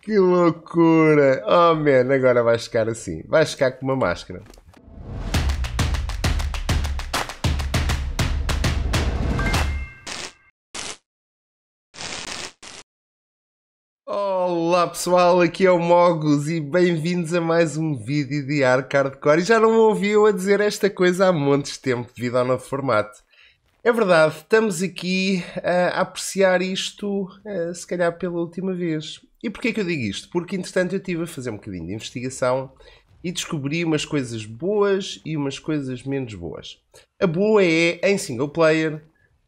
Que loucura! Oh man, agora vais ficar assim. Vais ficar com uma máscara. Olá pessoal, aqui é o Mogus e bem-vindos a mais um vídeo de Arc Hardcore. E já não me a dizer esta coisa há montes de tempo devido ao novo formato. É verdade, estamos aqui uh, a apreciar isto, uh, se calhar pela última vez. E porquê que eu digo isto? Porque, entretanto, eu estive a fazer um bocadinho de investigação e descobri umas coisas boas e umas coisas menos boas. A boa é, em single player,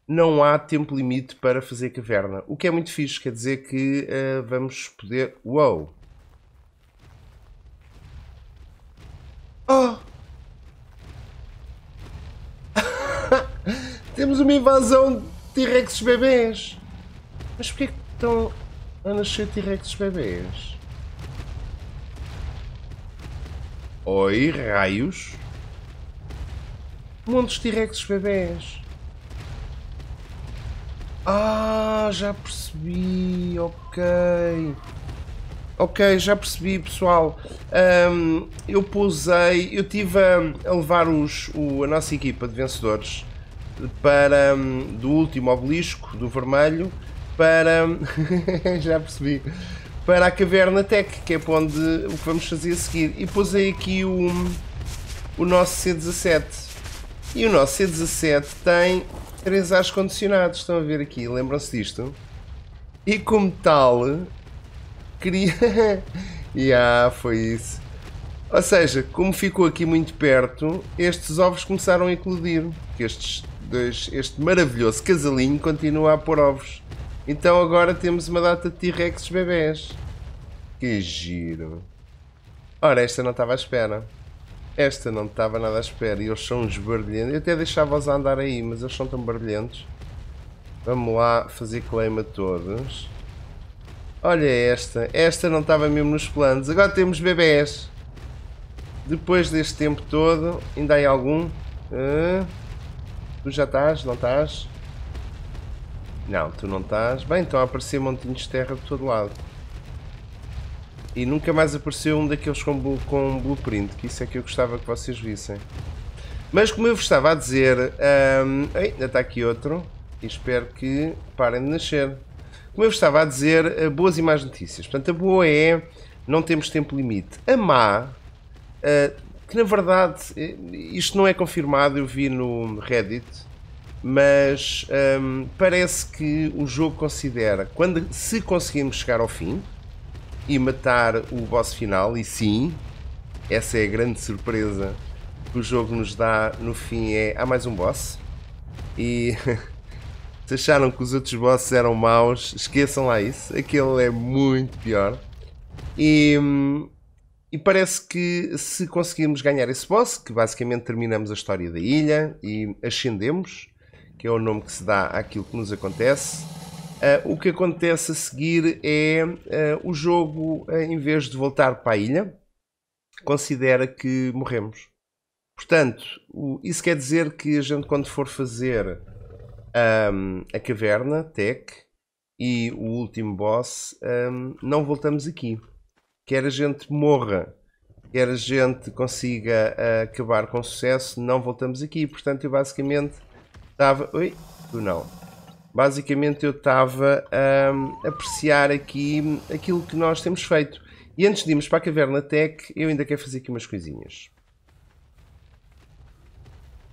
não há tempo limite para fazer caverna. O que é muito fixe, quer dizer que uh, vamos poder... Uou! Oh! Temos uma invasão de T-Rex bebês! Mas porquê que estão a nascer T-Rex bebês. Oi, raios. Montes T-Rex bebês. Ah, já percebi. Ok. Ok, já percebi, pessoal. Um, eu pousei, eu tive a, a levar os, o, a nossa equipa de vencedores para um, do último obelisco do vermelho para. já percebi. Para a Caverna Tech, que é para onde o que vamos fazer a seguir. E pus aí aqui o, o nosso C17. E o nosso C17 tem três ares condicionados, estão a ver aqui, lembram-se disto? E como tal, queria. yeah, foi isso. Ou seja, como ficou aqui muito perto, estes ovos começaram a eclodir. Porque estes dois, este maravilhoso casalinho continua a pôr ovos. Então agora temos uma data de T-Rex bebés. Que giro. Ora, esta não estava à espera. Esta não estava nada à espera. E eles são uns barulhentos. Eu até deixava-os andar aí, mas eles são tão barulhentos. Vamos lá fazer claim a todos. Olha esta. Esta não estava mesmo nos planos. Agora temos bebés. Depois deste tempo todo, ainda há algum? Uh, tu já estás? Não estás? Não, tu não estás. Bem, então aparecer montinhos de terra de todo lado. E nunca mais apareceu um daqueles com, blu, blueprint, que isso é que eu gostava que vocês vissem. Mas como eu vos estava a dizer, hum, ainda está aqui outro, e espero que parem de nascer. Como eu vos estava a dizer, eh, boas e más notícias. Portanto, a boa é, não temos tempo limite. A má, uh, que na verdade, eh, isto não é confirmado, eu vi no Reddit, mas hum, parece que o jogo considera quando se conseguirmos chegar ao fim e matar o boss final, e sim, essa é a grande surpresa que o jogo nos dá no fim é há mais um boss e se acharam que os outros bosses eram maus, esqueçam lá isso, aquele é muito pior e, hum, e parece que se conseguirmos ganhar esse boss, que basicamente terminamos a história da ilha e ascendemos que é o nome que se dá àquilo que nos acontece, uh, o que acontece a seguir é uh, o jogo, uh, em vez de voltar para a ilha, considera que morremos. Portanto, o, isso quer dizer que a gente, quando for fazer um, a caverna, Tech, e o último boss, um, não voltamos aqui. Quer a gente morra quer a gente consiga acabar com sucesso, não voltamos aqui. Portanto, eu basicamente estava... Oi? não. Basicamente eu estava hum, a um, apreciar aqui aquilo que nós temos feito. E antes de irmos para a Caverna Tech, eu ainda quero fazer aqui umas coisinhas.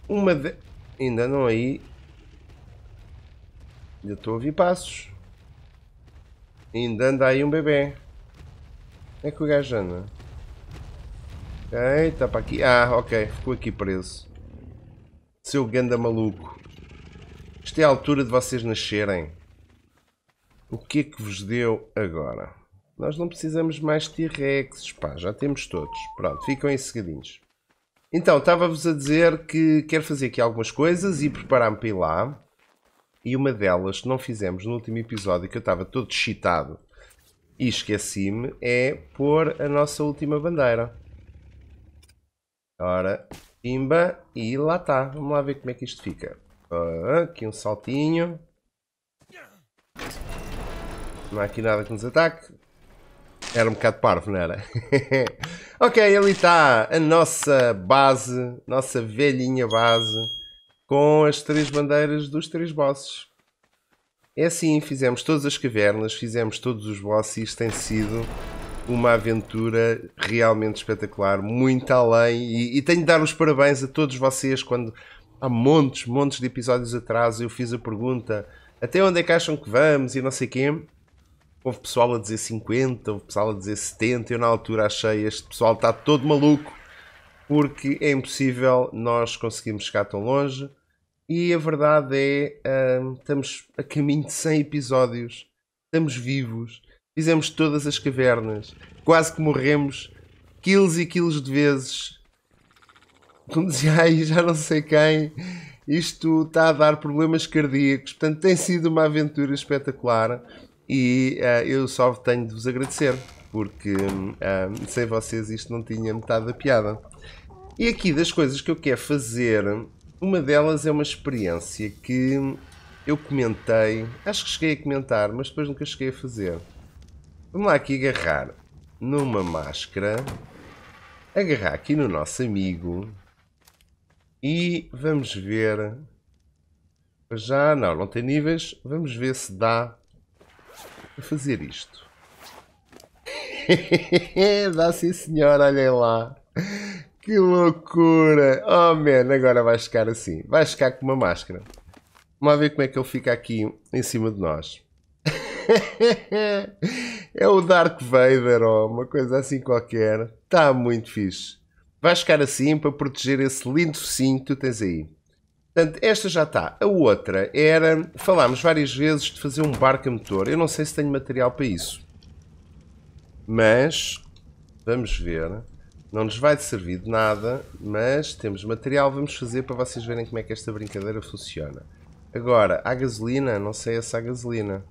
Uma de... Ainda não aí. Ainda estou a ouvir passos. Ainda anda aí um bebê. É que o gajo anda. Ok, está para aqui. Ah, ok. Ficou aqui preso. Seu ganda maluco. Isto é a altura de vocês nascerem. O que é que vos deu agora? Nós não precisamos mais de t rexes pá, já temos todos. Pronto, ficam enseguidinhos. Então, estava-vos a dizer que quero fazer aqui algumas coisas e preparar-me para ir lá. E uma delas que não fizemos no último episódio, que eu estava todo excitado e esqueci-me, é pôr a nossa última bandeira. Ora, Imba e lá está. Vamos lá ver como é que isto fica. Ah, aqui um saltinho. Não há aqui nada que nos ataque. Era um bocado parvo, não era? ok, ali está a nossa base, nossa velhinha base, com as três bandeiras dos três bosses. É assim, fizemos todas as cavernas, fizemos todos os bosses e isto tem sido uma aventura realmente espetacular, muito além. E, e tenho de dar os parabéns a todos vocês quando há montes, montes de episódios atrás eu fiz a pergunta até onde é que acham que vamos e não sei quem. Houve pessoal a dizer 50, houve pessoal a dizer 70. Eu na altura achei este pessoal está todo maluco porque é impossível nós conseguirmos chegar tão longe. E a verdade é, hum, estamos a caminho de 100 episódios, estamos vivos, fizemos todas as cavernas, quase que morremos quilos e quilos de vezes como dizia aí já não sei quem, isto está a dar problemas cardíacos. Portanto, tem sido uma aventura espetacular e uh, eu só tenho de vos agradecer, porque uh, sem vocês isto não tinha metade da piada. E aqui das coisas que eu quero fazer, uma delas é uma experiência que eu comentei, acho que cheguei a comentar, mas depois nunca cheguei a fazer. Vamos lá aqui agarrar numa máscara, agarrar aqui no nosso amigo e vamos ver. Já não, não tem níveis. Vamos ver se dá para fazer isto. dá sim senhor, olhem lá. Que loucura! Oh man, agora vai ficar assim. Vai ficar com uma máscara. Vamos ver como é que ele fica aqui em cima de nós. é o Dark Vader, oh, uma coisa assim qualquer. Está muito fixe vai ficar assim para proteger esse lindo focinho que tu tens aí. Portanto, esta já está. A outra era, falámos várias vezes de fazer um barco a motor. Eu não sei se tenho material para isso. Mas, vamos ver. Não nos vai servir de nada, mas temos material. Vamos fazer para vocês verem como é que esta brincadeira funciona. Agora, a gasolina, não sei se há é gasolina.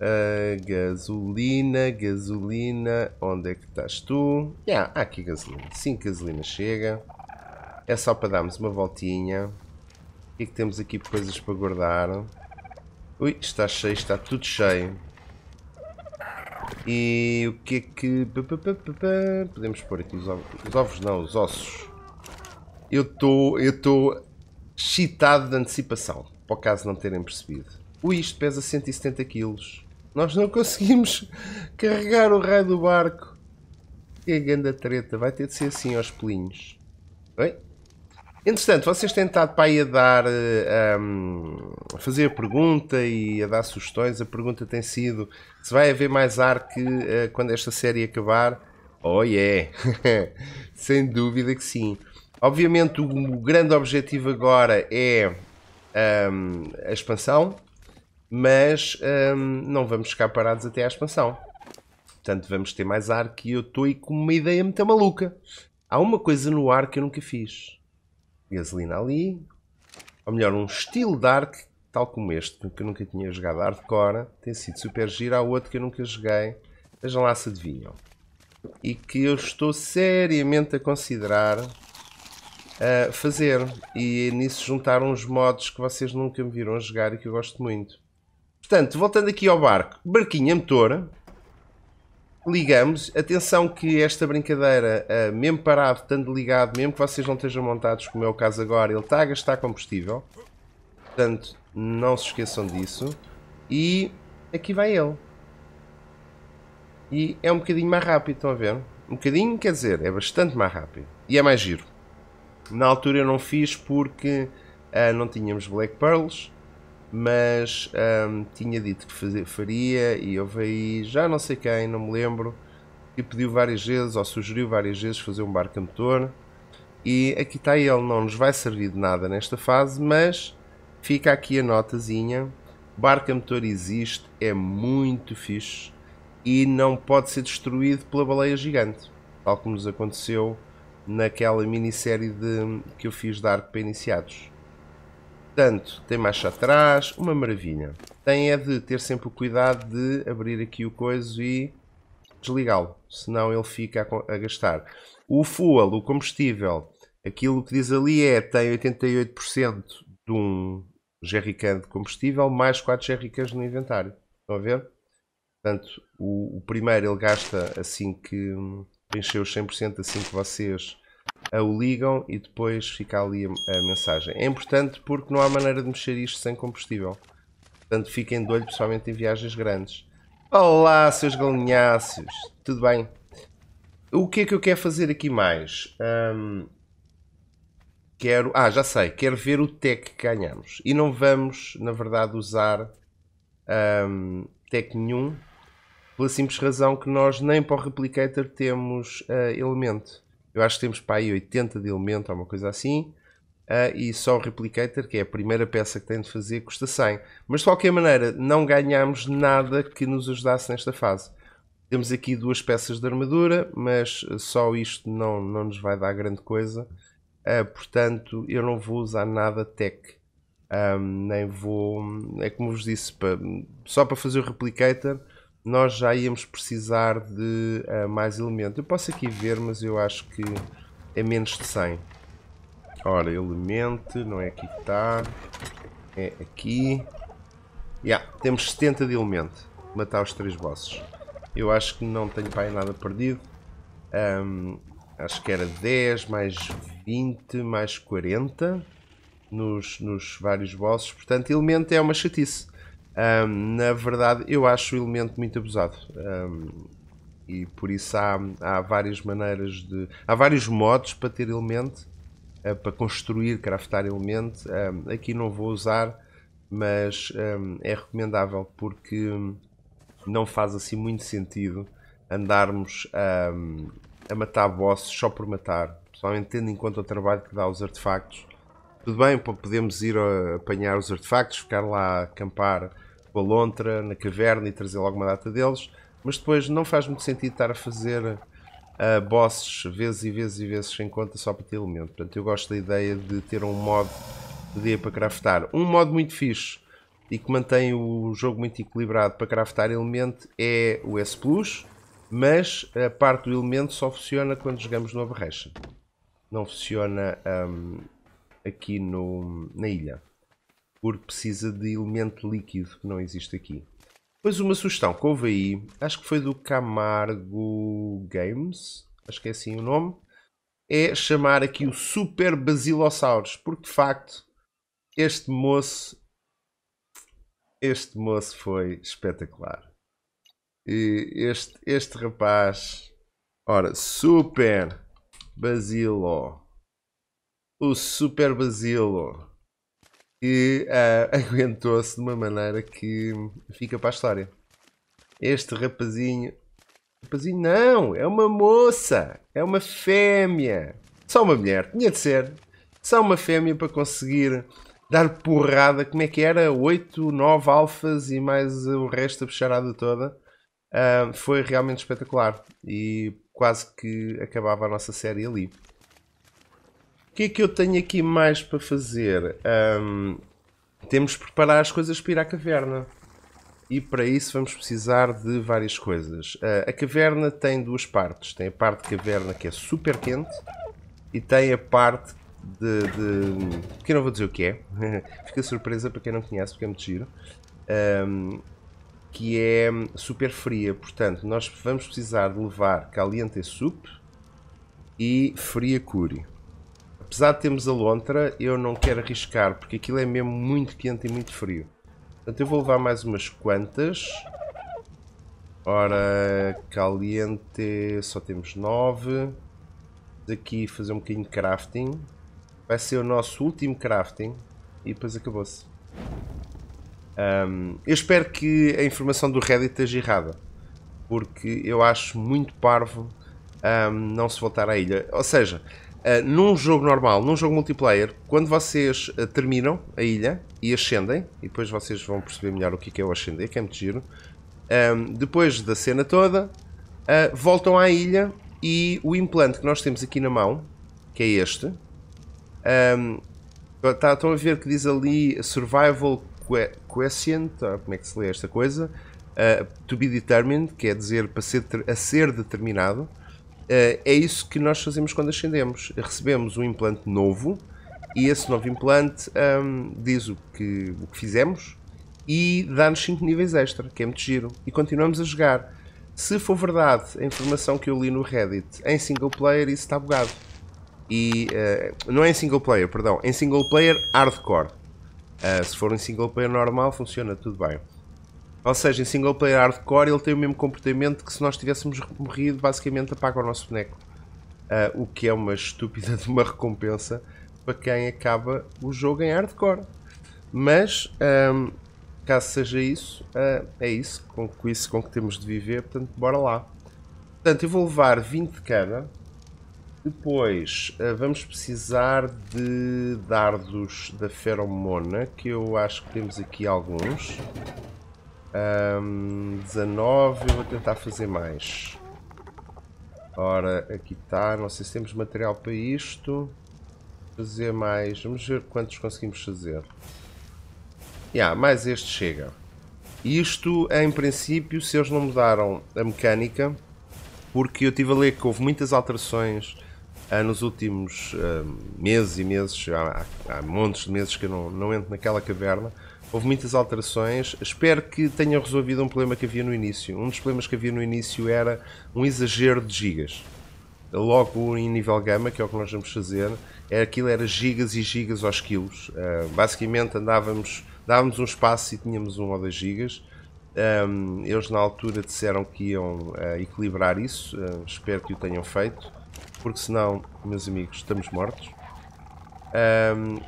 Uh, gasolina, gasolina, onde é que estás tu? Yeah, há aqui gasolina, Sim, gasolina chega. É só para darmos uma voltinha. O que é que temos aqui coisas para guardar? Ui, está cheio, está tudo cheio. E o que é que... Podemos pôr aqui os ovos, os ovos não, os ossos. Eu estou... Eu estou... Chitado de antecipação, para o caso não terem percebido. Ui, isto pesa 170 quilos. Nós não conseguimos carregar o raio do barco. Que ganda treta. Vai ter de ser assim aos pelinhos. Entretanto, vocês têm estado para aí a dar, eh, um, a fazer a pergunta e a dar sugestões. A pergunta tem sido se vai haver mais arco uh, eh, quando esta série acabar. Oh yeah! Sem dúvida que sim. Obviamente o grande objetivo agora é um, a expansão, mas hum, não vamos ficar parados até à expansão. Portanto, vamos ter mais ar que eu estou aí com uma ideia muito maluca. Há uma coisa no ar que eu nunca fiz. Gasolina ali. Ou melhor, um estilo de arc tal como este, que eu nunca tinha jogado hardcore. Tem sido super giro. Há outro que eu nunca joguei. Vejam lá se adivinham. E que eu estou seriamente a considerar uh, fazer. E nisso juntar uns modos que vocês nunca me viram a jogar e que eu gosto muito. Portanto, voltando aqui ao barco, barquinho a motor, ligamos. Atenção que esta brincadeira, eh, mesmo parado, estando ligado, mesmo que vocês não estejam montados, como é o caso agora, ele está a gastar combustível. Portanto, não se esqueçam disso. E aqui vai ele. E é um bocadinho mais rápido, estão a ver? Um bocadinho, quer dizer, é bastante mais rápido. E é mais giro. Na altura eu não fiz porque uh, não tínhamos Black Pearls mas hum, tinha dito que fazer, faria e houve aí já não sei quem, não me lembro, que pediu várias vezes ou sugeriu várias vezes fazer um barco a motor e aqui está ele, não nos vai servir de nada nesta fase, mas fica aqui a notazinha, barco a motor existe, é muito fixe e não pode ser destruído pela baleia gigante, tal como nos aconteceu naquela minissérie de, que eu fiz de arco para iniciados. Portanto, tem marcha atrás, uma maravilha. Tem é de ter sempre o cuidado de abrir aqui o coiso e desligá-lo, senão ele fica a, a gastar. O fuel, o combustível, aquilo que diz ali é tem 88% de um jerrycan de combustível mais 4 jerrycans no inventário. Estão a ver? Portanto, o, o primeiro ele gasta assim que hum, encheu os 100%, assim que vocês o ligam e depois fica ali a, mensagem. É importante porque não há maneira de mexer isto sem combustível. Portanto, fiquem de olho, principalmente em viagens grandes. Olá, seus galinhaços! Tudo bem? O que é que eu quero fazer aqui mais? Hum, quero... Ah, já sei. Quero ver o tech que ganhamos. E não vamos, na verdade, usar hum, tech nenhum. Pela simples razão que nós nem para o Replicator temos uh, elemento. Eu acho que temos para aí 80 de elemento, alguma coisa assim. Uh, e só o Replicator, que é a primeira peça que tem de fazer, custa 100. Mas de qualquer maneira, não ganhámos nada que nos ajudasse nesta fase. Temos aqui duas peças de armadura, mas só isto não, não nos vai dar grande coisa. Uh, portanto, eu não vou usar nada tech. Um, ah, nem vou. É como vos disse, só para fazer o Replicator nós já íamos precisar de uh, mais elemento. Eu posso aqui ver, mas eu acho que é menos de 100. Ora, elemento, não é aqui que está. É aqui. Yeah, temos 70 de elemento. Matar os três bosses. Eu acho que não tenho para aí nada perdido. Um, acho que era 10 mais 20 mais 40 nos, nos vários bosses. Portanto, elemento é uma chatice. Um, na verdade, eu acho o elemento muito abusado. Um, e por isso há, há várias maneiras de. Há vários modos para ter elemento, uh, para construir, craftar elemento. Um, aqui não vou usar, mas é recomendável porque hum, não faz assim muito sentido andarmos a, hum, a matar bosses só por matar. principalmente tendo em conta o trabalho que dá aos artefactos, tudo bem, podemos ir apanhar os artefactos, ficar lá a acampar Balontra, tipo na caverna e trazer logo uma data deles, mas depois não faz muito sentido estar a fazer uh, bosses vezes e vezes e vezes sem conta só para ter elemento. Portanto, eu gosto da ideia de ter um modo de dia para craftar. Um modo muito fixe e que mantém o jogo muito equilibrado para craftar elemento é o S Plus, mas a parte do elemento só funciona quando jogamos no Aberration. Não funciona um, aqui no, na ilha porque precisa de elemento líquido que não existe aqui. Pois uma sugestão que houve aí, acho que foi do Camargo Games, acho que é assim o nome, é chamar aqui o Super Basilossauros, porque de facto este moço, este moço foi espetacular. E este, este rapaz, ora, Super Basilo, o Super Basilo que uh, aguentou-se de uma maneira que fica para a história. Este rapazinho. Rapazinho, não! É uma moça! É uma fêmea! Só uma mulher, tinha de ser. Só uma fêmea para conseguir dar porrada. Como é que era? 8, 9 alfas e mais o resto da bicharada toda. Uh, foi realmente espetacular. E quase que acabava a nossa série ali que é que eu tenho aqui mais para fazer? Um, temos de preparar as coisas para ir à caverna. E para isso vamos precisar de várias coisas. Uh, a caverna tem duas partes. Tem a parte de caverna que é super quente e tem a parte de, de... que eu não vou dizer o que é. Fica surpresa para quem não conhece, porque é muito giro. Um, que é super fria. Portanto, nós vamos precisar de levar caliente soup e fria curry apesar de termos a lontra, eu não quero arriscar, porque aquilo é mesmo muito quente e muito frio. Portanto, eu vou levar mais umas quantas. Ora, caliente, só temos 9. Daqui fazer um bocadinho de crafting. Vai ser o nosso último crafting. E depois acabou-se. Um, eu espero que a informação do Reddit esteja errada. Porque eu acho muito parvo um, não se voltar à ilha. Ou seja, ah, num jogo normal, num jogo multiplayer, quando vocês uh, terminam a ilha e ascendem, e depois vocês vão perceber melhor o que é, é o ascender, que é muito giro, um, ah, depois da cena toda, uh, voltam à ilha e o implante que nós temos aqui na mão, que é este, um, tá, estão a ver que diz ali Survival Quotient, como é que se lê esta coisa? to be determined, quer é dizer para ser, a ser determinado. Eh, é isso que nós fazemos quando ascendemos. Recebemos um implante novo e esse novo implante hum, diz o que, o que fizemos e dá-nos 5 níveis extra, que é muito giro. E continuamos a jogar. Se for verdade a informação que eu li no Reddit, em single player isso está bugado. E, uh, não é em single player, perdão, em single player hardcore. Uh, se for em single player normal funciona tudo bem. Ou seja, em single player hardcore ele tem o mesmo comportamento que se nós tivéssemos morrido, basicamente apaga o nosso boneco. Uh, o que é uma estúpida de uma recompensa para quem acaba o jogo em hardcore. Mas, um, caso seja isso, uh, é isso com, com isso com que temos de viver, portanto, bora lá. Portanto, eu vou levar 20 de cada. Depois, uh, vamos precisar de dardos da feromona, que eu acho que temos aqui alguns. Um, 19, eu vou tentar fazer mais. Ora, aqui está. Não sei se temos material para isto. Fazer mais. Vamos ver quantos conseguimos fazer. Yeah, mais este chega. Isto, em princípio, se eles não mudaram a mecânica, porque eu tive a ler que houve muitas alterações ah, nos últimos ah, meses e meses, há, há montes de meses que eu não, não entro naquela caverna, Houve muitas alterações. Espero que tenham resolvido um problema que havia no início. Um dos problemas que havia no início era um exagero de gigas. Logo em nível gama, que é o que nós vamos fazer, era, é aquilo era gigas e gigas aos quilos. Uh, basicamente andávamos, dávamos um espaço e tínhamos um ou dois gigas. Um, ah, eles na altura disseram que iam uh, equilibrar isso. Uh, espero que o tenham feito. Porque senão, meus amigos, estamos mortos. Um,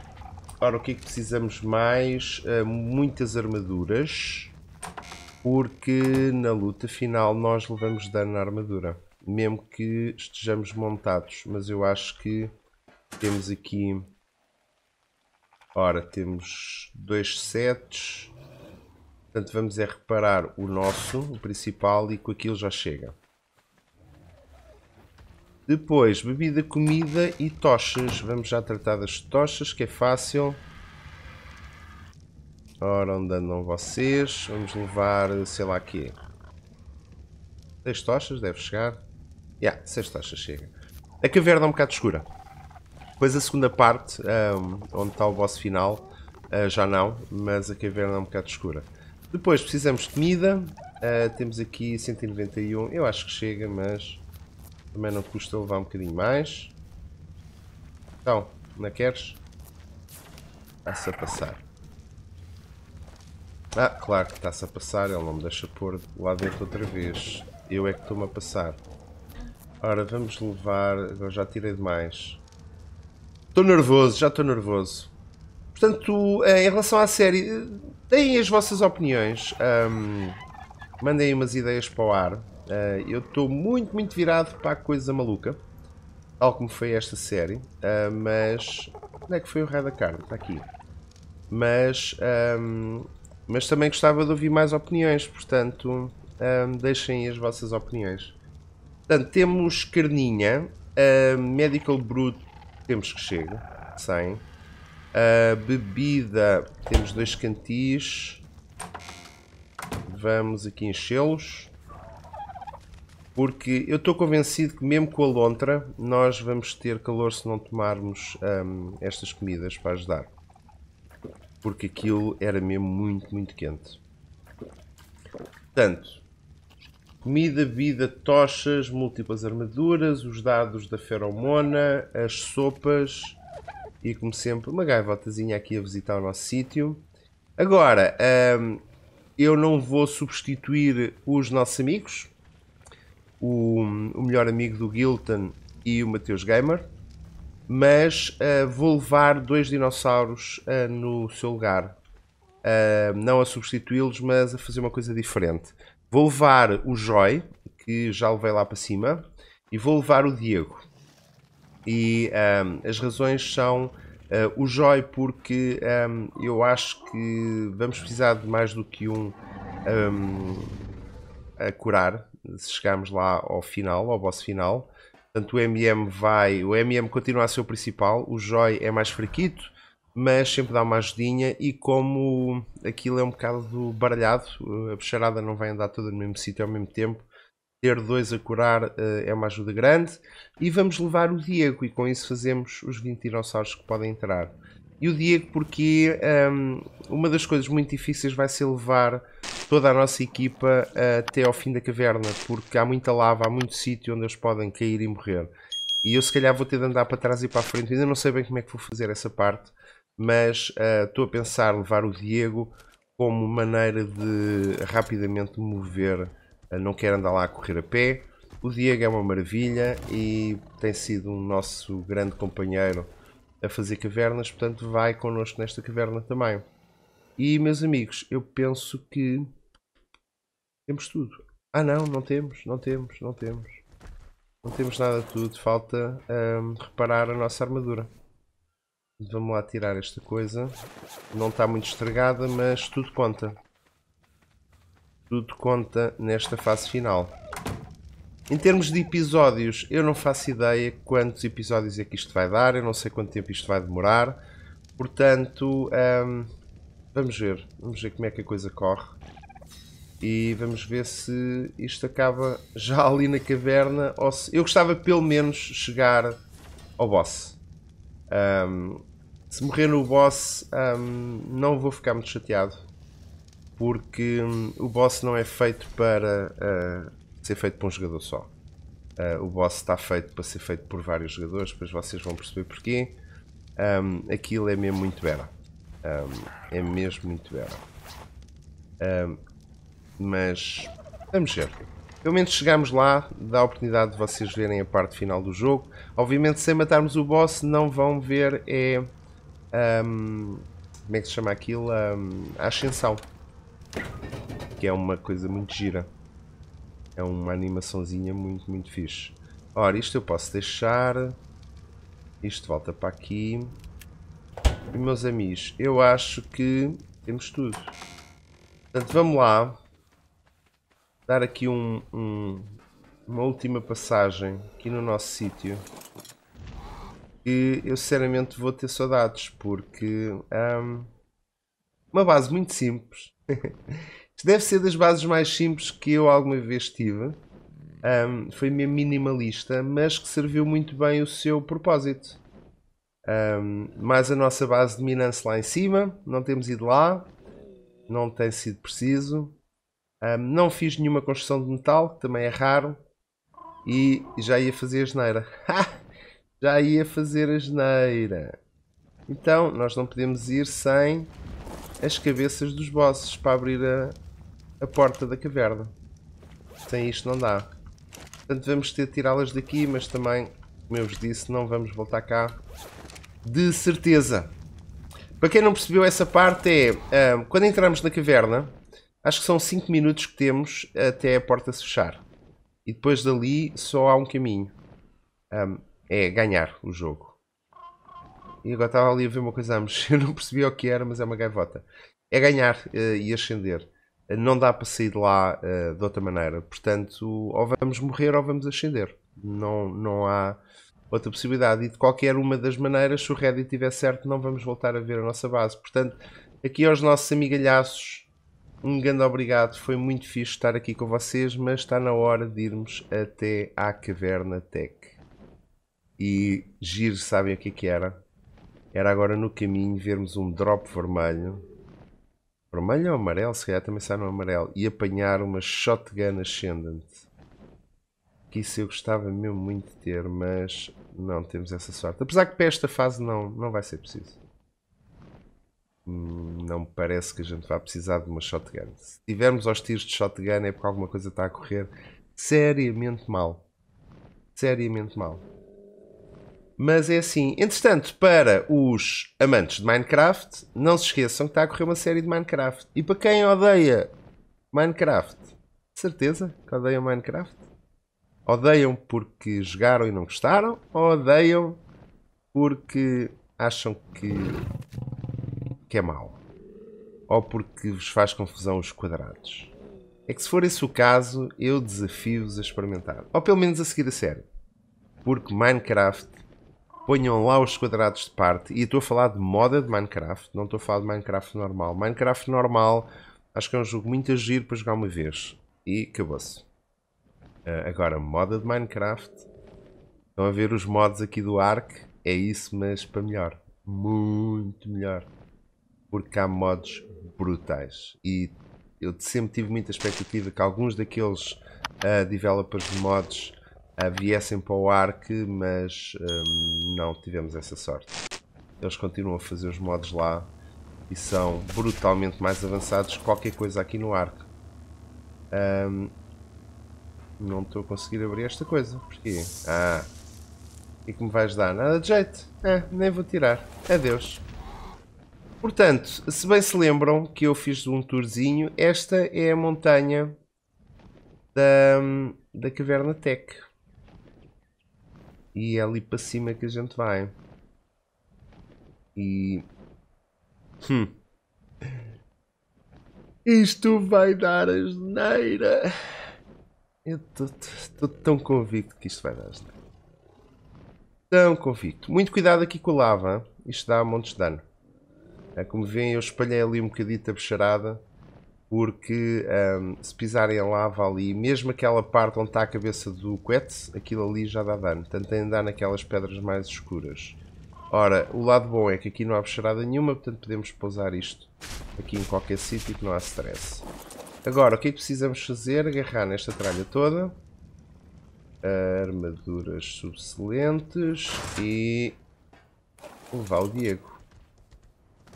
Ora, o que é que precisamos mais? Uh, muitas armaduras. Porque na luta final nós levamos dano na armadura. Mesmo que estejamos montados. Mas eu acho que temos aqui... Ora, temos dois sets. Portanto, vamos é reparar o nosso, o principal, e com aquilo já chega. Depois, bebida, comida e tochas. Vamos já tratar das tochas, que é fácil. Ora, onde andam vocês? Vamos levar, sei lá quê. Seis tochas, deve chegar. Já, yeah, seis tochas chega. A caverna é um bocado escura. Depois a segunda parte, um, onde está o boss final, uh, já não, mas a caverna é um bocado escura. Depois precisamos de comida. Uh, temos aqui 191, eu acho que chega, mas também não custa levar um bocadinho mais. Então, não é queres? Está-se a passar. Ah, claro que está-se a passar. Ele não me deixa pôr lá dentro outra vez. Eu é que estou-me a passar. Ora, vamos levar... Agora já tirei demais. Estou nervoso, já estou nervoso. Portanto, eh, em relação à série, eh, deem as vossas opiniões. Um, mandem umas ideias para o ar. Uh, eu estou muito, muito virado para a coisa maluca, tal como foi esta série, uh, mas... Onde é que foi o Rei da Carne? Está aqui. Mas, um, ehm, mas também gostava de ouvir mais opiniões, portanto, um, ehm, deixem as vossas opiniões. Portanto, temos carninha, uh, medical brut, temos que chega, 100. Uh, bebida, temos dois cantis. Vamos aqui enchê-los porque eu estou convencido que mesmo com a lontra nós vamos ter calor se não tomarmos hum, estas comidas para ajudar. Porque aquilo era mesmo muito, muito quente. Portanto, comida, vida, tochas, múltiplas armaduras, os dados da feromona, as sopas e, como sempre, uma gaivotazinha aqui a visitar o nosso sítio. Agora, hum, eu não vou substituir os nossos amigos, o, o melhor amigo do Gilton e o Matheus Gamer, mas uh, vou levar dois dinossauros uh, no seu lugar. Uh, não a substituí-los, mas a fazer uma coisa diferente. Vou levar o Joy, que já levei lá para cima, e vou levar o Diego. E um, as razões são o Joy, porque um, eu acho que vamos precisar de mais do que um, um a curar se chegarmos lá ao final, ao boss final. Portanto, o MM vai. O MM continua a ser o principal, o Joy é mais fraquito, mas sempre dá uma ajudinha. E como aquilo é um bocado baralhado, eh, a puxarada não vai andar toda no mesmo sítio ao mesmo tempo, ter dois a curar eh, é uma ajuda grande. E vamos levar o Diego, e com isso fazemos os 20 dinossauros que podem entrar. E o Diego, porque um, ehm, uma das coisas muito difíceis vai ser levar toda a nossa equipa eh, até ao fim da caverna, porque há muita lava, há muito sítio onde eles podem cair e morrer. E eu se calhar vou ter de andar para trás e para a frente, ainda não sei bem como é que vou fazer essa parte, mas uh, estou a pensar levar o Diego como maneira de rapidamente mover, uh, não quero andar lá a correr a pé. O Diego é uma maravilha e tem sido um nosso grande companheiro a fazer cavernas, portanto vai connosco nesta caverna também. E meus amigos, eu penso que temos tudo. Ah não, não temos, não temos, não temos. Não temos nada de tudo. Falta um, reparar a nossa armadura. Vamos lá tirar esta coisa. Não está muito estragada, mas tudo conta. Tudo conta nesta fase final. Em termos de episódios, eu não faço ideia quantos episódios é que isto vai dar, eu não sei quanto tempo isto vai demorar, portanto, hum, vamos ver, vamos ver como é que a coisa corre. E vamos ver se isto acaba já ali na caverna. Ou se... Eu gostava pelo menos chegar ao boss. Um, se morrer no boss, um, não vou ficar muito chateado. Porque hum, o boss não é feito para uh, ser feito por um jogador só. Uh, o boss está feito para ser feito por vários jogadores, depois vocês vão perceber porquê. aquilo é mesmo muito bela. é mesmo muito bela mas vamos ver. Pelo menos chegamos lá, dá a oportunidade de vocês verem a parte final do jogo. Obviamente, sem matarmos o boss, não vão ver é. Um, como é que se chama aquilo? Um, a Ascensão. Que é uma coisa muito gira. É uma animaçãozinha muito, muito fixe. Ora, isto eu posso deixar. Isto volta para aqui. E, meus amigos, eu acho que temos tudo. Portanto, vamos lá dar aqui um, um, uma última passagem aqui no nosso sítio. E eu sinceramente vou ter saudades porque um, uma base muito simples. Isto deve ser das bases mais simples que eu alguma vez tive. Um, foi meio minimalista, mas que serviu muito bem o seu propósito. Um, mais a nossa base de minance lá em cima, não temos ido lá, não tem sido preciso. Um, não fiz nenhuma construção de metal, que também é raro. E já ia fazer a geneira. já ia fazer a geneira. Então, nós não podemos ir sem as cabeças dos bosses para abrir a, a porta da caverna. Sem isto não dá. Portanto, vamos ter de tirá-las daqui, mas também, como eu vos disse, não vamos voltar cá. De certeza. Para quem não percebeu essa parte é... Um, quando entramos na caverna, Acho que são 5 minutos que temos até a porta se fechar. E depois dali só há um caminho. Um, é ganhar o jogo. E agora estava ali a ver uma coisa a mexer, não percebi o que era, mas é uma gaivota. É ganhar uh, e ascender. Eh, não dá para sair de lá uh, de outra maneira. Portanto, ou vamos morrer ou vamos ascender. Não, não há outra possibilidade. E de qualquer uma das maneiras, se o Reddit estiver certo, não vamos voltar a ver a nossa base. Portanto, aqui aos nossos amigalhaços um grande obrigado, foi muito fixe estar aqui com vocês, mas está na hora de irmos até à Caverna Tech. E giro, sabem o que, é que era? Era agora no caminho vermos um drop vermelho. Vermelho ou amarelo? Se calhar também sai no amarelo. E apanhar uma shotgun ascendant. Que isso eu gostava mesmo muito de ter, mas não temos essa sorte. Apesar que para esta fase não, não vai ser preciso não parece que a gente vá precisar de uma shotgun. Se tivermos aos tiros de shotgun é porque alguma coisa está a correr seriamente mal. Seriamente mal. Mas é assim. Entretanto, para os amantes de Minecraft, não se esqueçam que está a correr uma série de Minecraft. E para quem odeia Minecraft, certeza que odeiam Minecraft? Odeiam porque jogaram e não gostaram? Ou odeiam porque acham que que é mau. Ou porque vos faz confusão os quadrados. É que se for esse o caso, eu desafio-vos a experimentar. Ou pelo menos a seguir a sério. Porque Minecraft, ponham lá os quadrados de parte. E estou a falar de moda de Minecraft, não estou a falar de Minecraft normal. Minecraft normal, acho que é um jogo muito agir para jogar uma vez. E acabou-se. Ah, agora, moda de Minecraft. Estão a ver os mods aqui do Ark? É isso, mas para melhor. Muito melhor porque há modos brutais. E eu sempre tive muita expectativa que alguns daqueles uh, developers de mods uh, viessem para o ARC, mas um, ah, não tivemos essa sorte. Eles continuam a fazer os mods lá e são brutalmente mais avançados que qualquer coisa aqui no ARC. Um, não estou a conseguir abrir esta coisa. Porquê? Ah! O que, é que me vais dar? Nada de jeito. É, nem vou tirar. Adeus. Portanto, se bem se lembram que eu fiz um tourzinho, esta é a montanha da, da Caverna Tech. E é ali para cima que a gente vai. E... Hum. Isto vai dar asneira. Eu estou tão convicto que isto vai dar asneira. Tão convicto. Muito cuidado aqui com a lava. Isto dá montes de dano. É como veem, eu espalhei ali um bocadito a bicharada, porque um, se pisarem a lava ali, mesmo aquela parte onde está a cabeça do Quetz, aquilo ali já dá dano. Portanto, tem de andar naquelas pedras mais escuras. Ora, o lado bom é que aqui não há bicharada nenhuma, portanto podemos pousar isto aqui em qualquer sítio que não há stress. Agora, o que é que precisamos fazer? Agarrar nesta tralha toda. Armaduras subsolentes e levar o Diego.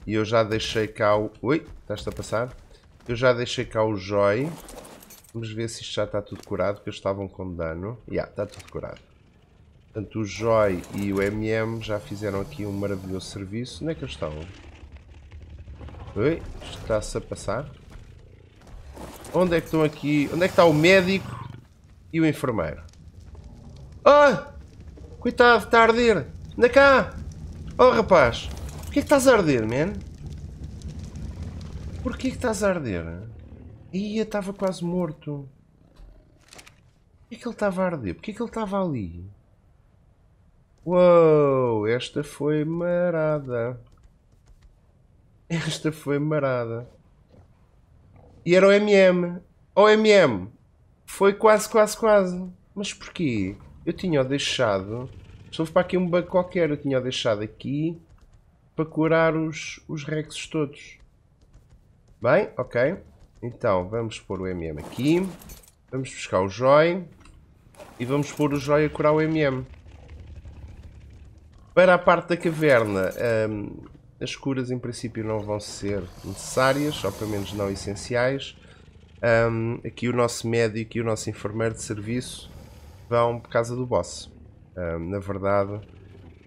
E eu já deixei cá o... Ui, estás a passar? Eu já deixei cá o Joy. Vamos ver se isto já está tudo curado, porque eles estavam com dano. Já, yeah, está tudo curado. Portanto, o Joy e o MM já fizeram aqui um maravilhoso serviço. Onde é que eles estão? Ui, está-se a passar. Onde é que estão aqui? Onde é que está o médico e o enfermeiro? Ah! Coitado, está a arder! Anda cá! Oh, rapaz! Porquê que estás a arder, man? Porquê que estás a arder? Ia, estava quase morto. Porquê que ele estava a arder? Porquê que ele estava ali? Uou, esta foi marada. Esta foi marada. E era o MM. O oh, MM. Foi quase, quase, quase. Mas porquê? Eu tinha deixado... Se houve para aqui um bug qualquer, eu tinha deixado aqui para curar os, os rexes todos. Bem, ok. Então, vamos pôr o MM aqui. Vamos buscar o Joy. E vamos pôr o Joy a curar o MM. Para a parte da caverna, hum, as curas em princípio não vão ser necessárias, ou pelo menos não essenciais. Um, aqui o nosso médico e o nosso enfermeiro de serviço vão por causa do boss. Um, na verdade,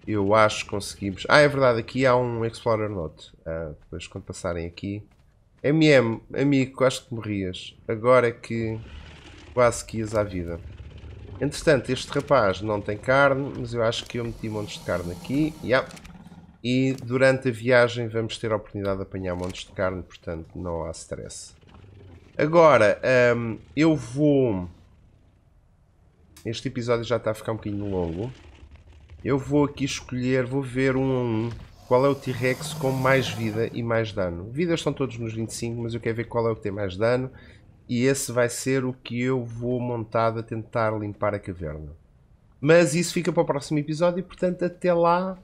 eu acho que conseguimos... Ah, é verdade, aqui há um Explorer Note. Ah, depois quando passarem aqui... MM, amigo, acho que morrias. Agora é que quase que ias à vida. Entretanto, este rapaz não tem carne, mas eu acho que eu meti montes de carne aqui. Yeah. E durante a viagem vamos ter a oportunidade de apanhar montes de carne, portanto não há stress. Agora, eu vou... Este episódio já está a ficar um bocadinho longo. Eu vou aqui escolher, vou ver um a um, qual é o T-Rex com mais vida e mais dano. Vidas estão todos nos 25, mas eu quero ver qual é o que tem mais dano. E esse vai ser o que eu vou montado a tentar limpar a caverna. Mas isso fica para o próximo episódio, portanto até lá,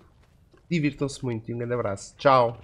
divirtam-se muito e um grande abraço. Tchau!